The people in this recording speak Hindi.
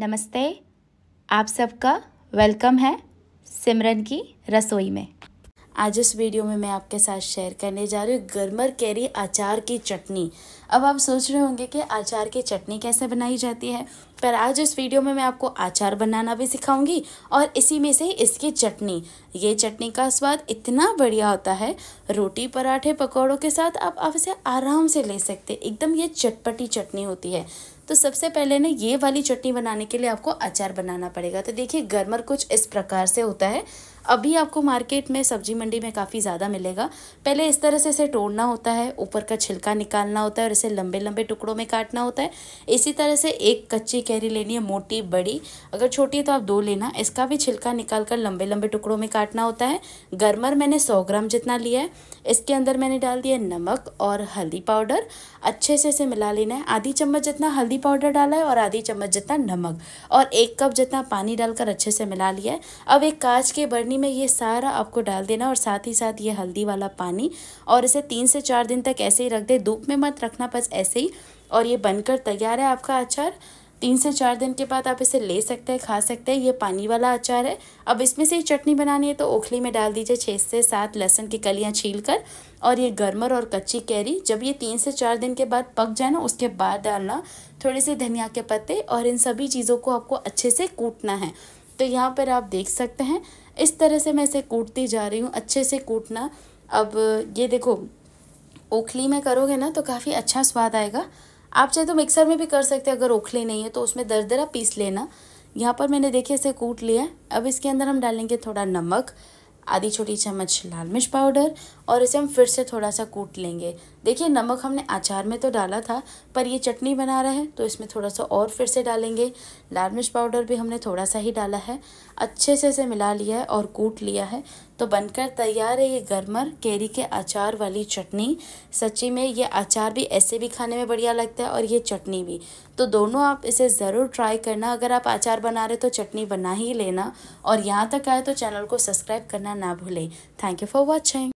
नमस्ते आप सबका वेलकम है सिमरन की रसोई में आज इस वीडियो में मैं आपके साथ शेयर करने जा रही हूँ गर्मर कैरी अचार की चटनी अब आप सोच रहे होंगे कि अचार की चटनी कैसे बनाई जाती है पर आज इस वीडियो में मैं आपको अचार बनाना भी सिखाऊंगी और इसी में से इसकी चटनी ये चटनी का स्वाद इतना बढ़िया होता है रोटी पराठे पकौड़ों के साथ आप, आप इसे आराम से ले सकते एकदम ये चटपटी चटनी होती है तो सबसे पहले ना ये वाली चटनी बनाने के लिए आपको अचार बनाना पड़ेगा तो देखिए गर्मर कुछ इस प्रकार से होता है अभी आपको मार्केट में सब्जी मंडी में काफ़ी ज़्यादा मिलेगा पहले इस तरह से इसे तोड़ना होता है ऊपर का छिलका निकालना होता है और इसे लंबे लंबे टुकड़ों में काटना होता है इसी तरह से एक कच्ची कैरी लेनी है मोटी बड़ी अगर छोटी है तो आप दो लेना इसका भी छिलका निकाल कर लंबे लंबे टुकड़ों में काटना होता है गर्मर मैंने सौ ग्राम जितना लिया है इसके अंदर मैंने डाल दिया नमक और हल्दी पाउडर अच्छे से इसे मिला लेना है आधी चम्मच जितना हल्दी पाउडर डाला है और आधी चम्मच जितना नमक और एक कप जितना पानी डालकर अच्छे से मिला लिया है अब एक कांच के बर्नी पानी में ये सारा आपको डाल देना और साथ ही साथ ये हल्दी वाला पानी और इसे तीन से चार दिन तक ऐसे ही रख दे धूप में मत रखना बस ऐसे ही और ये बनकर तैयार है आपका अचार तीन से चार दिन के बाद आप इसे ले सकते हैं खा सकते हैं ये पानी वाला अचार है अब इसमें से चटनी बनानी है तो ओखली में डाल दीजिए छः से सात लहसुन की कलियाँ छील कर और ये गर्मर और कच्ची कैरी जब ये तीन से चार दिन के बाद पक जाए ना उसके बाद डालना थोड़े से धनिया के पत्ते और इन सभी चीज़ों को आपको अच्छे से कूटना है तो यहाँ पर आप देख सकते हैं इस तरह से मैं इसे कूटती जा रही हूँ अच्छे से कूटना अब ये देखो ओखली में करोगे ना तो काफ़ी अच्छा स्वाद आएगा आप चाहे तो मिक्सर में भी कर सकते हैं अगर ओखली नहीं है तो उसमें दर दरा पीस लेना यहाँ पर मैंने देखिए इसे कूट लिया अब इसके अंदर हम डालेंगे थोड़ा नमक आधी छोटी चम्मच लाल मिर्च पाउडर और इसे हम फिर से थोड़ा सा कूट लेंगे देखिए नमक हमने अचार में तो डाला था पर ये चटनी बना रहे हैं तो इसमें थोड़ा सा और फिर से डालेंगे लाल मिर्च पाउडर भी हमने थोड़ा सा ही डाला है अच्छे से इसे मिला लिया है और कूट लिया है तो बनकर तैयार है ये गर्मर कैरी के अचार वाली चटनी सच्ची में ये अचार भी ऐसे भी खाने में बढ़िया लगता है और ये चटनी भी तो दोनों आप इसे ज़रूर ट्राई करना अगर आप अचार बना रहे तो चटनी बना ही लेना और यहाँ तक आए तो चैनल को सब्सक्राइब करना ना भूलें थैंक यू फॉर वॉचिंग